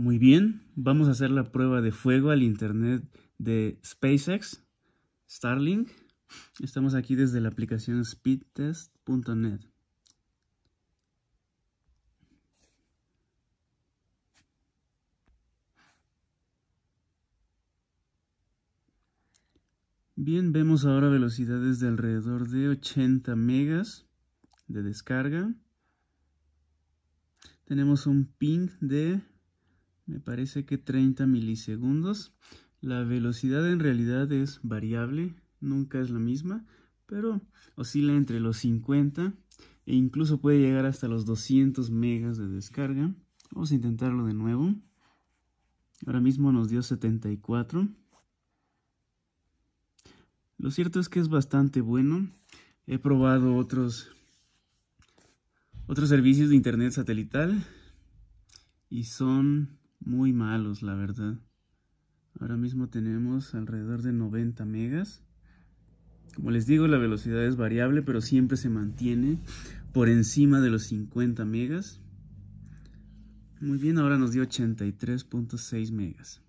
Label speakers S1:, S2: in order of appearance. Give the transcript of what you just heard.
S1: Muy bien, vamos a hacer la prueba de fuego al internet de SpaceX, Starlink. Estamos aquí desde la aplicación speedtest.net. Bien, vemos ahora velocidades de alrededor de 80 megas de descarga. Tenemos un ping de me parece que 30 milisegundos. La velocidad en realidad es variable, nunca es la misma, pero oscila entre los 50 e incluso puede llegar hasta los 200 megas de descarga. Vamos a intentarlo de nuevo. Ahora mismo nos dio 74. Lo cierto es que es bastante bueno. He probado otros, otros servicios de internet satelital y son muy malos, la verdad. Ahora mismo tenemos alrededor de 90 megas. Como les digo, la velocidad es variable, pero siempre se mantiene por encima de los 50 megas. Muy bien, ahora nos dio 83.6 megas.